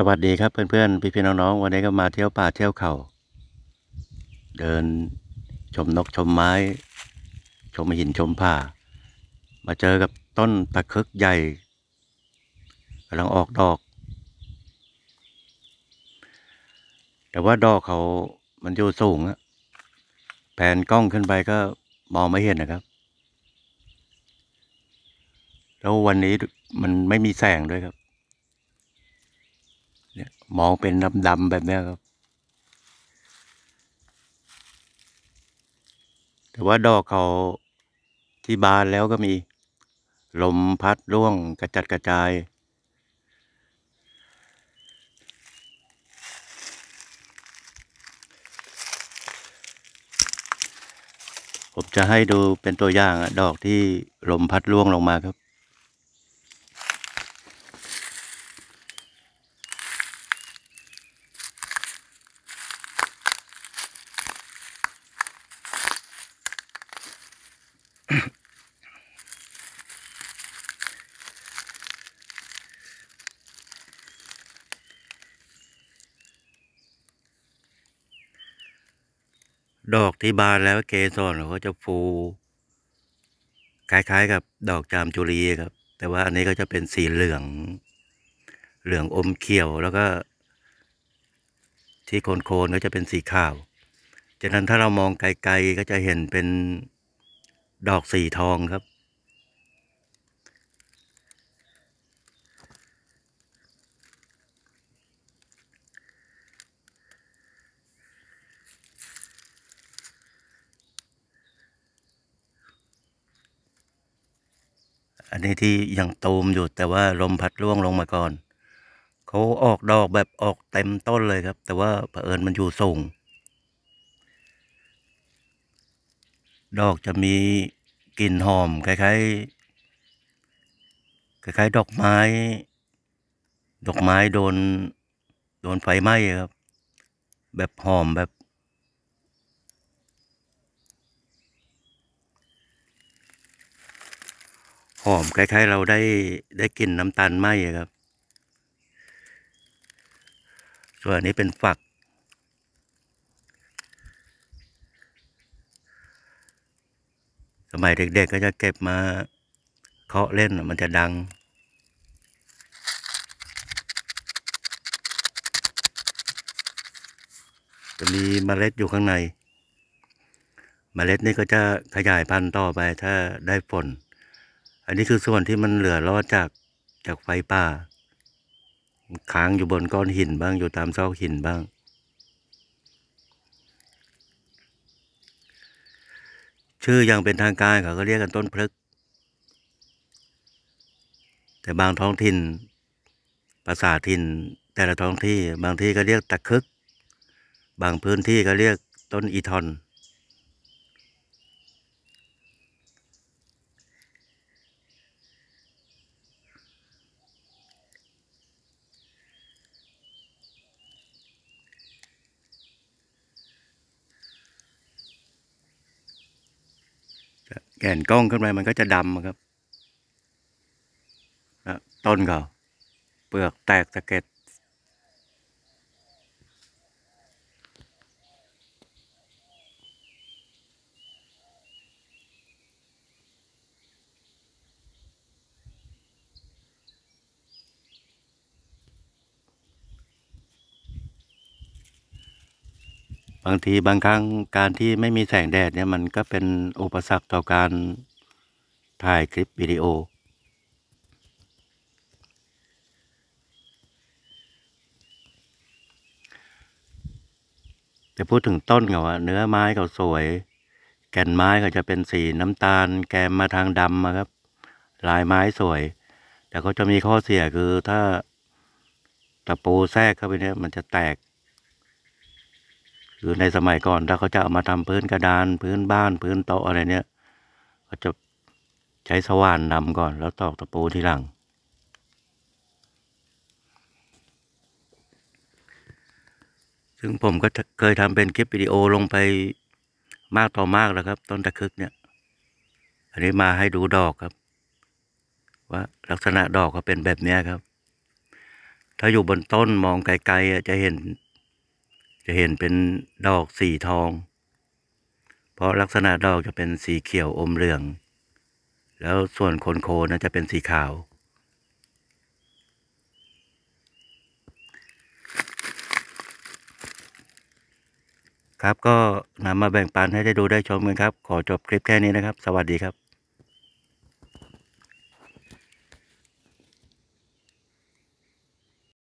สวัสดีครับเพื่อนๆพี่ๆน้องๆวันนี้ก็มาเที่ยวป่าเที่ยวเขาเดินชมนกชมไม้ ชมหินชมผ่า มาเจอกับต้นตะคึกใหญ่กำลังออกดอก แต่ว่าดอกเขามันอยู่สูงอะแผนกล้องขึ้นไปก็มองไม่เห็นนะครับ แล้ววันนี้มันไม่มีแสงด้วยครับนี่ยมองเป็นดำๆแบบนี้ครับ แต่ว่าดอกเขาที่บานแล้วก็มีลมพัดร่วงกระจัดกระจาย ผมจะให้ดูเป็นตัวอย่างดอกที่ลมพัดร่วงลงมาครับดอกที่บานแล้วเกสรเขาจะฟูคล้ายๆกับดอกจามจุรีครับ แต่ว่าอันนี้ก็จะเป็นสีเหลือง เหลืองอมเขียว แล้วก็ ที่โคนโคนก็จะเป็นสีขาว จากนั้นถ้าเรามองไกลๆก็จะเห็นเป็นดอกสีทองครับอันนี้ที่ยังตูมอยู่แต่ว่าลมพัดร่วงลงมาก่อนเขาออกดอกแบบออกเต็มต้นเลยครับ แต่ว่าเผอิญมันอยู่สูงดอกจะมีกลิ่นหอม คล้ายๆคล้าย ๆ ดอกไม้ ดอกไม้โดน โดนไฟไหม้ครับ แบบหอมแบบอมคล้ายๆเราได้ได้กลิ่นน้ำตาลไหมครับ ส่วนนี้เป็นฝัก สมัยเด็กๆก็จะเก็บมาเคาะเล่นมันจะดัง จะมีเมล็ดอยู่ข้างใน เมล็ดนี่ก็จะขยายพันธุ์ต่อไปถ้าได้ฝนอันนี้คือส่วนที่มันเหลือรอดจากจากไฟป่าค้างอยู่บนก้อนหินบ้างอยู่ตามซอกหินบ้าง ชื่ออย่างเป็นทางการเขาก็เรียกกันต้นพลึกแต่บางท้องถิ่นภาษาถิ่น แต่ละท้องที่บางที่ก็เรียกตะคึก บางพื้นที่ก็เรียกต้นอีทอนแก่นกล้องขึ้นไปมันก็จะดำครับ ต้นเขาเปลือกแตกสะเก็ดบางทีบางครั้งการที่ไม่มีแสงแดดเนี่ยมันก็เป็นอุปสรรคต่อการถ่ายคลิปวิดีโอ แต่พูดถึงต้นเขาว่าเนื้อไม้เขาสวย แก่นไม้ก็จะเป็นสีน้ำตาลแกมมาทางดำครับ ลายไม้สวย แต่ก็จะมีข้อเสียคือถ้าตะปูแทรกเข้าไปเนี่ยมันจะแตกคือในสมัยก่อนถ้าเขาจะเอามาทำพื้นกระดานพื้นบ้านพื้นโต๊ะอะไรเนี่ยเขาจะใช้สว่านนำก่อน แล้วตอกตะปูทีหลัง ซึ่งผมก็เคยทำเป็นคลิปวิดีโอลงไปมากต่อมากแล้วครับ ต้นตะคึกเนี่ย อันนี้มาให้ดูดอกครับ ว่าลักษณะดอกก็เป็นแบบนี้ครับ ถ้าอยู่บนต้นมองไกลๆ จะเห็นจะเห็นเป็นดอกสีทอง เพราะลักษณะดอกจะเป็นสีเขียวอมเหลือง แล้วส่วนโคนโคนนะจะเป็นสีขาว ครับก็นำมาแบ่งปันให้ได้ดูได้ชมกันครับ ขอจบคลิปแค่นี้นะครับ สวัสดีครับ